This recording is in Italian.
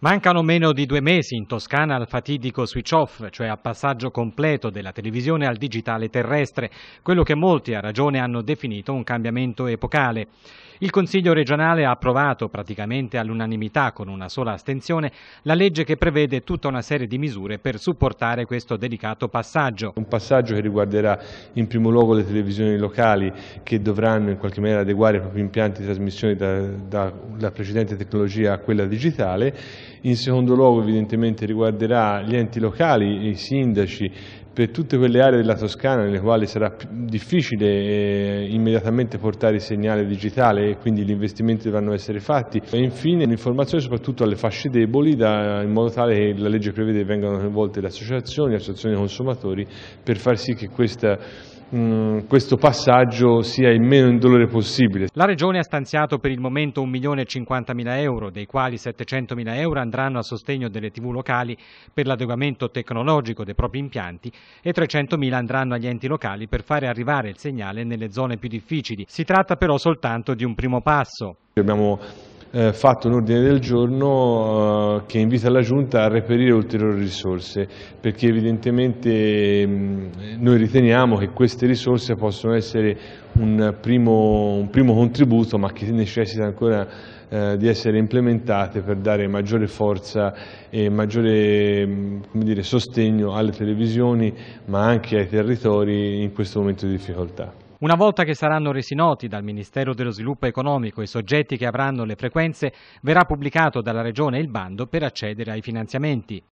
Mancano meno di due mesi in Toscana al fatidico switch off, cioè al passaggio completo della televisione al digitale terrestre, quello che molti a ragione hanno definito un cambiamento epocale. Il Consiglio regionale ha approvato praticamente all'unanimità, con una sola astensione, la legge che prevede tutta una serie di misure per supportare questo delicato passaggio. Un passaggio che riguarderà in primo luogo le televisioni locali che dovranno in qualche maniera adeguare i propri impianti di trasmissione dalla da precedente tecnologia a quella digitale in secondo luogo evidentemente riguarderà gli enti locali, i sindaci, per tutte quelle aree della Toscana nelle quali sarà difficile eh, immediatamente portare il segnale digitale e quindi gli investimenti dovranno essere fatti. E infine l'informazione soprattutto alle fasce deboli da, in modo tale che la legge prevede vengano coinvolte le associazioni, le associazioni consumatori per far sì che questa Mm, questo passaggio sia il meno indolore possibile. La Regione ha stanziato per il momento 1.050.000 euro, dei quali 700.000 euro andranno a sostegno delle TV locali per l'adeguamento tecnologico dei propri impianti e 300.000 andranno agli enti locali per fare arrivare il segnale nelle zone più difficili. Si tratta però soltanto di un primo passo. Abbiamo eh, fatto un ordine del giorno eh, che invita la Giunta a reperire ulteriori risorse, perché evidentemente mh, mm, noi riteniamo che queste risorse possono essere un primo, un primo contributo, ma che necessita ancora eh, di essere implementate per dare maggiore forza e maggiore mh, mm, dire, sostegno alle televisioni, ma anche ai territori in questo momento di difficoltà. Una volta che saranno resi noti dal Ministero dello Sviluppo Economico i soggetti che avranno le frequenze, verrà pubblicato dalla Regione il bando per accedere ai finanziamenti.